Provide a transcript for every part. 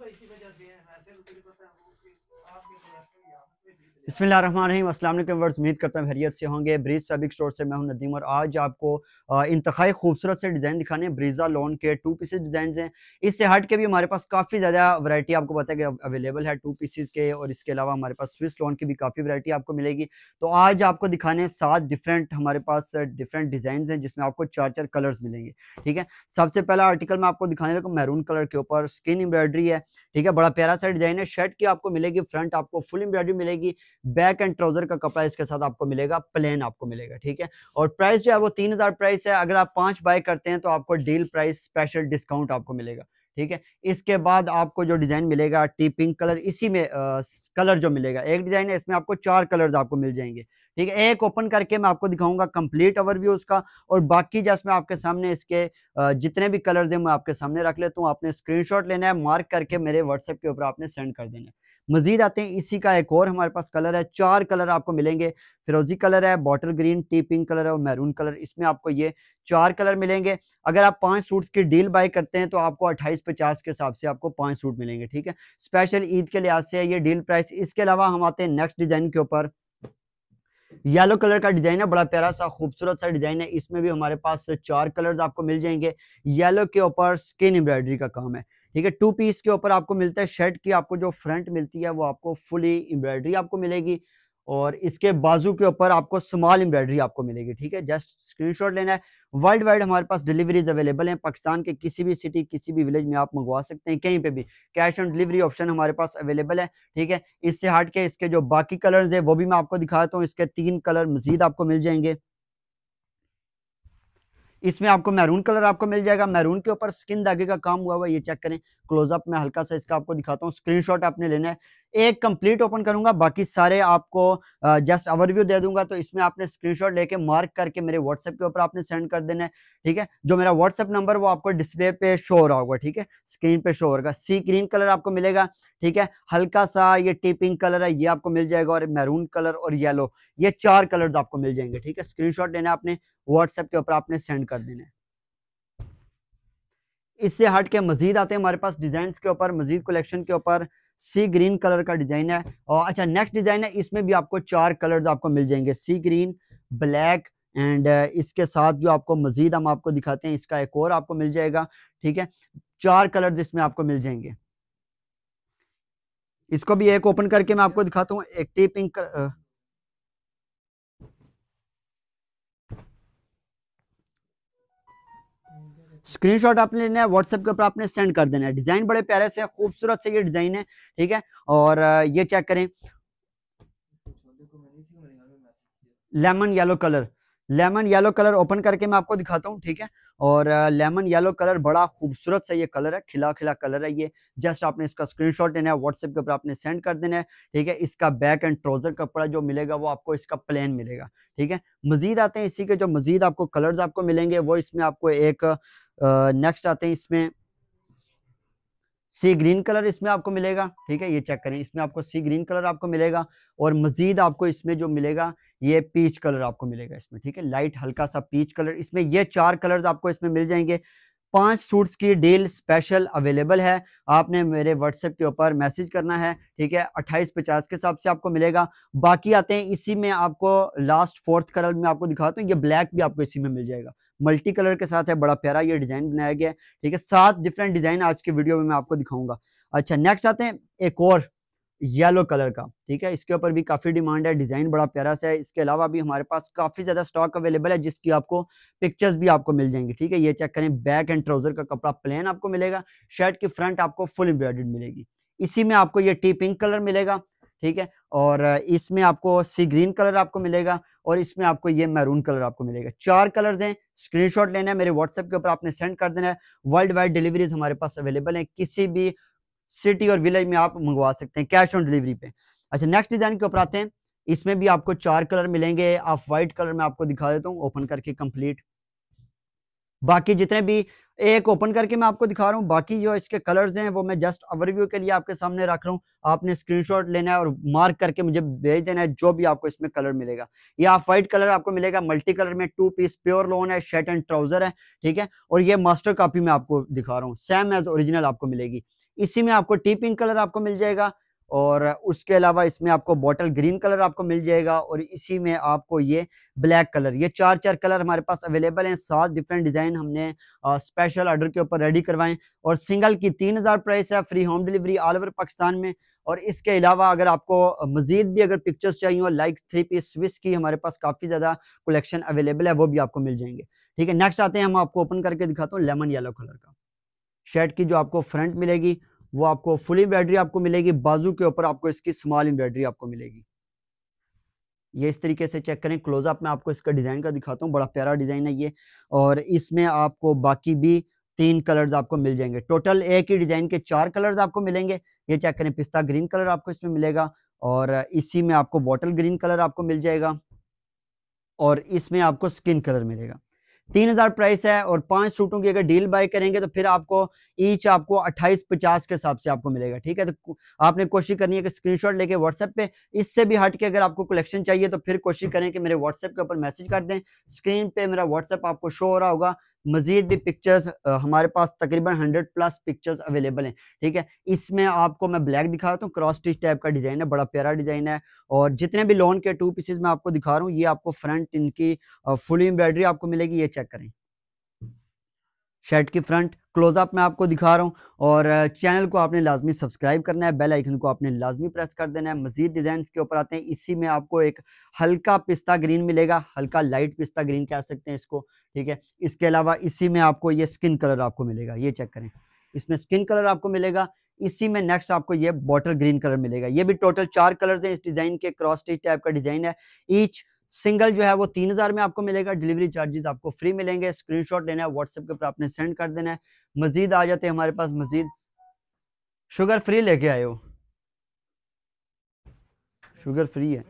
भाई की वजह से है वैसे तो तुझे पता है वो आपके बसमीम अल्लाम वर्ड्स उम्मीद करता हूँ हरियत से होंगे ब्रीज़ फैब्रिक स्टोर से मैं हूँ नदीम और आज आपको इंतहाई खूबसूरत से डिज़ाइन दिखाने ब्रीज़ा लोन के टू पीसेज डिज़ाइन हैं इससे हट के भी हमारे पास काफ़ी ज़्यादा वैरायटी आपको पता है कि अवेलेबल है टू पीसेज के और इसके अलावा हमारे पास स्विस लोन की भी काफ़ी वरायटी आपको मिलेगी तो आज आपको दिखाने सात डिफरेंट हमारे पास डिफरेंट डिज़ाइन हैं जिसमें आपको चार चार कलर्स मिलेंगे ठीक है सबसे पहला आर्टिकल मैं आपको दिखाने लगा मैरून कलर के ऊपर स्किन एम्ब्रॉयडरी है ठीक है बड़ा प्यारा सा डिज़ाइन है शर्ट की आपको मिलेगी फ्रंट आपको फुल एम्ब्रॉयडरी मिलेगी जाएगी बैक एंड ट्राउजर का कपड़ा इसके साथ आपको मिलेगा प्लेन आपको मिलेगा ठीक है और प्राइस जो है वो तीन हज़ार प्राइस है अगर आप पांच बाय करते हैं तो आपको डील प्राइस स्पेशल डिस्काउंट आपको मिलेगा ठीक है इसके बाद आपको जो डिज़ाइन मिलेगा टी पिंक कलर इसी में आ, कलर जो मिलेगा एक डिज़ाइन है इसमें आपको चार कलर्स आपको मिल जाएंगे ठीक है एक ओपन करके मैं आपको दिखाऊंगा कंप्लीट ओवरव्यू उसका और बाकी जैसे मैं आपके सामने इसके जितने भी कलर्स हैं मैं आपके सामने रख लेता हूँ आपने स्क्रीनशॉट लेना है मार्क करके मेरे व्हाट्सएप के ऊपर आपने सेंड कर देना है मजीद आते हैं इसी का एक और हमारे पास कलर है चार कलर आपको मिलेंगे फिरोजी कलर है bottle green tea pink colour है और मैरून कलर इसमें आपको ये चार कलर मिलेंगे अगर आप पांच सूट्स की डील बाय करते हैं तो आपको अट्ठाईस पचास के हिसाब से आपको पांच सूट मिलेंगे ठीक है स्पेशल ईद के लिहाज से ये डील प्राइस इसके अलावा हम आते हैं नेक्स्ट डिजाइन के ऊपर येलो कलर का डिजाइन है बड़ा प्यारा सा खूबसूरत सा डिजाइन है इसमें भी हमारे पास चार कलर्स आपको मिल जाएंगे येलो के ऊपर स्किन एम्ब्रॉयडरी का काम है ठीक है टू पीस के ऊपर आपको मिलता है शर्ट की आपको जो फ्रंट मिलती है वो आपको फुली एम्ब्रॉयडरी आपको मिलेगी और इसके बाजू के ऊपर आपको स्मॉल एम्ब्रॉयडरी आपको मिलेगी ठीक है जस्ट स्क्रीनशॉट लेना है वर्ल्ड वाइड हमारे पास डिलीवरीज अवेलेबल हैं पाकिस्तान के किसी भी सिटी किसी भी विलेज में आप मंगवा सकते हैं कहीं पे भी कैश ऑन डिलीवरी ऑप्शन हमारे पास अवेलेबल है ठीक है इससे हट के इसके जो बाकी कलर्स है वो भी मैं आपको दिखाता हूँ इसके तीन कलर मजीद आपको मिल जाएंगे इसमें आपको मैरून कलर आपको मिल जाएगा मैरून के ऊपर स्किन धागे का काम हुआ हुआ ये चेक करें क्लोजअप में हल्का सा इसका आपको दिखाता हूँ स्क्रीनशॉट आपने लेना है एक कंप्लीट ओपन करूंगा बाकी सारे आपको जस्ट ओवरव्यू दे दूंगा तो इसमें आपने स्क्रीनशॉट लेके मार्क करके मेरे व्हाट्सएप के ऊपर आपने सेंड कर देना है ठीक है जो मेरा व्हाट्सएप नंबर वो आपको डिस्प्ले पे शो हो रहा होगा ठीक है स्क्रीन पे शो हो रहा सी ग्रीन कलर आपको मिलेगा ठीक है हल्का सा ये टीपिंग कलर है ये आपको मिल जाएगा और मैरून कलर और येलो ये चार कलर आपको मिल जाएंगे ठीक है स्क्रीन लेना आपने व्हाट्सएप के ऊपर आपने सेंड कर देना है इससे हट के मजीद आते हैं हमारे पास डिजाइन के ऊपर मजीद कलेक्शन के ऊपर सी ग्रीन कलर का डिजाइन है और अच्छा नेक्स्ट डिजाइन है इसमें भी आपको चार कलर्स आपको मिल जाएंगे sea green black and uh, इसके साथ जो आपको मजीद हम आपको दिखाते हैं इसका एक और आपको मिल जाएगा ठीक है चार कलर इसमें आपको मिल जाएंगे इसको भी एक ओपन करके मैं आपको दिखाता हूँ एक्टिव पिंक कर, uh, स्क्रीनशॉट आपने लेना है व्हाट्सएप के ऊपर आपने सेंड कर देना है डिज़ाइन बड़े प्यारे से खूबसूरत से ये डिज़ाइन है ठीक है और ये चेक करें lemon yellow colour lemon yellow colour open करके मैं आपको दिखाता हूँ ठीक है और लेमन येलो कलर बड़ा खूबसूरत सा ये कलर है खिला खिला कलर है ये जस्ट आपने इसका स्क्रीनशॉट लेना है व्हाट्सएप के ऊपर आपने सेंड कर देना है ठीक है इसका बैक एंड ट्राउजर कपड़ा जो मिलेगा वो आपको इसका प्लेन मिलेगा ठीक है मजीद आते हैं इसी के जो मजीद आपको कलर्स आपको मिलेंगे वो इसमें आपको एक नेक्स्ट आते हैं इसमें सी ग्रीन कलर इसमें आपको मिलेगा ठीक है ये चेक करें इसमें आपको सी ग्रीन कलर आपको मिलेगा और मज़ीद आपको इसमें जो मिलेगा ये पीच कलर आपको मिलेगा इसमें ठीक है लाइट हल्का सा पीच कलर इसमें ये चार कलर्स आपको इसमें मिल जाएंगे पांच सूट्स की डील स्पेशल अवेलेबल है आपने मेरे व्हाट्सएप के ऊपर मैसेज करना है ठीक है अट्ठाईस पचास के हिसाब से आपको मिलेगा बाकी आते हैं इसी में आपको लास्ट फोर्थ कलर में आपको दिखाता हूँ ये ब्लैक भी आपको इसी में मिल जाएगा मल्टी कलर के साथ है बड़ा प्यारा ये डिज़ाइन बनाया गया है ठीक है सात डिफरेंट डिज़ाइन आज के वीडियो में मैं आपको दिखाऊंगा अच्छा नेक्स्ट आते हैं एक और येलो कलर का ठीक है इसके ऊपर भी काफ़ी डिमांड है डिज़ाइन बड़ा प्यारा सा है इसके अलावा भी हमारे पास काफ़ी ज़्यादा स्टॉक अवेलेबल है जिसकी आपको पिक्चर्स भी आपको मिल जाएंगे ठीक है ये चेक करें बैक एंड ट्राउज़र का कपड़ा प्लेन आपको मिलेगा शर्ट की फ्रंट आपको फुल एम्ब्रॉयड मिलेगी इसी में आपको ये टी पिंक कलर मिलेगा ठीक है और इसमें आपको सी ग्रीन कलर आपको मिलेगा और इसमें आपको ये मैरून कलर आपको मिलेगा चार कलर्स हैं स्क्रीनशॉट लेना है मेरे व्हाट्सएप के ऊपर आपने सेंड कर देना है वर्ल्ड वाइड डिलीवरीज हमारे पास अवेलेबल है किसी भी सिटी और विलेज में आप मंगवा सकते हैं कैश ऑन डिलीवरी पे अच्छा नेक्स्ट डिज़ाइन के ऊपर आते हैं इसमें भी आपको चार कलर मिलेंगे आप व्हाइट कलर में आपको दिखा देता हूँ ओपन करके कंप्लीट बाकी जितने भी एक ओपन करके मैं आपको दिखा रहा हूँ बाकी जो इसके कलर्स हैं वो मैं जस्ट ओवरव्यू के लिए आपके सामने रख रहा हूँ आपने स्क्रीनशॉट लेना है और मार्क करके मुझे भेज देना है जो भी आपको इसमें कलर मिलेगा ये आप व्हाइट कलर आपको मिलेगा मल्टी कलर में टू पीस प्योर लोन है शर्ट एंड ट्राउजर है ठीक है और ये मास्टर कापी में आपको दिखा रहा हूँ सेम एज ओरिजिनल आपको मिलेगी इसी में आपको टी पिंक कलर आपको मिल जाएगा और उसके अलावा इसमें आपको बॉटल ग्रीन कलर आपको मिल जाएगा और इसी में आपको ये ब्लैक कलर ये चार चार कलर हमारे पास अवेलेबल हैं सात डिफरेंट डिज़ाइन हमने आ, स्पेशल ऑर्डर के ऊपर रेडी करवाएं और सिंगल की तीन हज़ार प्राइस है free home delivery all over Pakistan में और इसके अलावा अगर आपको मजीद भी अगर पिक्चर्स चाहिए हो लाइक थ्री पीस स्विस की हमारे पास काफ़ी ज़्यादा कलेक्शन अवेलेबल है वो भी आपको मिल जाएंगे ठीक है नेक्स्ट आते हैं हम आपको ओपन करके दिखाता हूँ लेमन येलो कलर का शर्ट की जो आपको फ्रंट मिलेगी वो आपको फुल एम्ब्रॉयडरी आपको मिलेगी बाजू के ऊपर आपको इसकी स्मॉल एम्ब्रॉयडरी आपको मिलेगी ये इस तरीके से चेक करें क्लोजअप में आपको इसका डिज़ाइन का दिखाता हूँ बड़ा प्यारा डिज़ाइन है ये और इसमें आपको बाकी भी तीन कलर्स आपको मिल जाएंगे टोटल एक ही डिज़ाइन के चार कलर्स आपको मिलेंगे ये चेक करें पिस्ता ग्रीन कलर आपको इसमें मिलेगा और इसी में आपको बॉटल ग्रीन कलर आपको मिल जाएगा और इसमें आपको स्किन कलर मिलेगा तीन हज़ार प्राइस है और पांच सूटों की अगर डील बाय करेंगे तो फिर आपको ईच आपको अट्ठाईस पचास के हिसाब से आपको मिलेगा ठीक है तो आपने कोशिश करनी है कि स्क्रीनशॉट लेके व्हाट्सएप पे इससे भी हट के अगर आपको कलेक्शन चाहिए तो फिर कोशिश करें कि मेरे व्हाट्सएप के ऊपर मैसेज कर दें स्क्रीन पे मेरा व्हाट्सएप आपको शो हो रहा होगा मज़ीद भी पिक्चर्स हमारे पास तकरीबन 100 प्लस पिक्चर्स अवेलेबल हैं ठीक है इसमें आपको मैं ब्लैक दिखाता हूँ क्रॉस स्टिच टाइप का डिज़ाइन है बड़ा प्यारा डिज़ाइन है और जितने भी लोन के टू पीसेज मैं आपको दिखा रहा हूँ ये आपको फ्रंट इनकी फुल एम्ब्रॉयडरी आपको मिलेगी ये चेक करें शर्ट की फ्रंट क्लोजअप मैं आपको दिखा रहा हूँ और चैनल को आपने लाजमी सब्सक्राइब करना है बेल आइकन को आपने लाजमी प्रेस कर देना है मजीद डिज़ाइन के ऊपर आते हैं इसी में आपको एक हल्का पिस्ता ग्रीन मिलेगा हल्का लाइट पिस्ता ग्रीन कह सकते हैं इसको ठीक है इसके अलावा इसी में आपको ये स्किन कलर आपको मिलेगा ये चेक करें इसमें स्किन कलर आपको मिलेगा इसी में नेक्स्ट आपको ये बॉटल ग्रीन कलर मिलेगा ये भी टोटल चार कलर्स हैं इस डिज़ाइन के क्रॉस स्टिच टाइप का डिज़ाइन है ईच सिंगल जो है वो तीन हज़ार में आपको मिलेगा डिलीवरी चार्जेस आपको फ्री मिलेंगे स्क्रीनशॉट लेना है व्हाट्सएप के ऊपर आपने सेंड कर देना है मजीद आ जाते हैं हमारे पास मजीद शुगर फ्री लेके आए हो शुगर फ्री है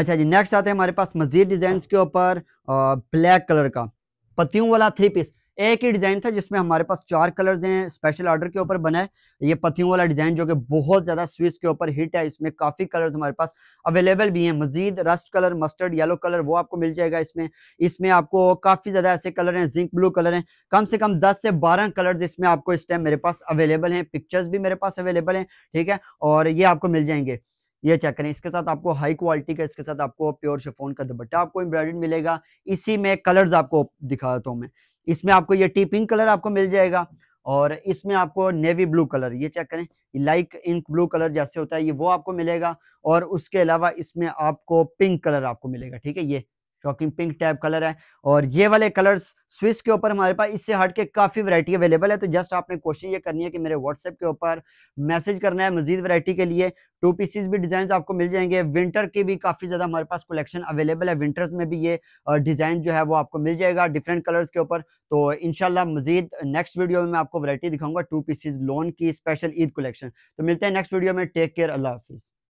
अच्छा जी नेक्स्ट आते हैं हमारे पास मजीद डिजाइन के ऊपर ब्लैक कलर का पतियों वाला थ्री पीस एक ही डिज़ाइन था जिसमें हमारे पास चार कलर्स हैं स्पेशल ऑर्डर के ऊपर बना है ये पतियों वाला डिज़ाइन जो कि बहुत ज़्यादा स्विस के ऊपर हिट है इसमें काफ़ी कलर्स हमारे पास अवेलेबल भी हैं Majeed rust colour mustard yellow colour वो आपको मिल जाएगा इसमें इसमें आपको काफ़ी ज़्यादा ऐसे कलर हैं जिंक ब्लू कलर हैं कम से कम दस से बारह कलर इसमें आपको इस टाइम मेरे पास अवेलेबल है पिक्चर्स भी मेरे पास अवेलेबल है ठीक है और ये आपको मिल जाएंगे ये चेक करें इसके साथ आपको हाई क्वालिटी का इसके साथ आपको प्योर शेफोन का दुपट्टा आपको एम्ब्रॉयड मिलेगा इसी में कलर्स आपको दिखा देता हूँ मैं इसमें आपको ये टी पिंक कलर आपको मिल जाएगा और इसमें आपको नेवी ब्लू कलर ये चेक करें लाइक इंक ब्लू कलर जैसे होता है ये वो आपको मिलेगा और उसके अलावा इसमें आपको पिंक कलर आपको मिलेगा ठीक है ये शॉकिंग पिंक टाइप कलर है और ये वाले कलर्स स्विस के ऊपर हमारे पास इससे हट के काफ़ी वैरायटी अवेलेबल है तो जस्ट आपने कोशिश ये करनी है कि मेरे व्हाट्सएप के ऊपर मैसेज करना है मजीद वैरायटी के लिए टू पीसीज भी डिज़ाइन आपको मिल जाएंगे विंटर के भी काफ़ी ज़्यादा हमारे पास कलेक्शन अवेलेबल है विंटर्स में भी ये डिज़ाइन जो है वो आपको मिल जाएगा डिफरेंट कलर्स के ऊपर तो इनशाला मजीद नेक्स्ट वीडियो में मैं आपको वरायटी दिखाऊंगा टू पीसीज लोन की स्पेशल ईद कलेक्शन तो मिलते हैं नेक्स्ट वीडियो में टेक केयर अल्लाह हाफिज़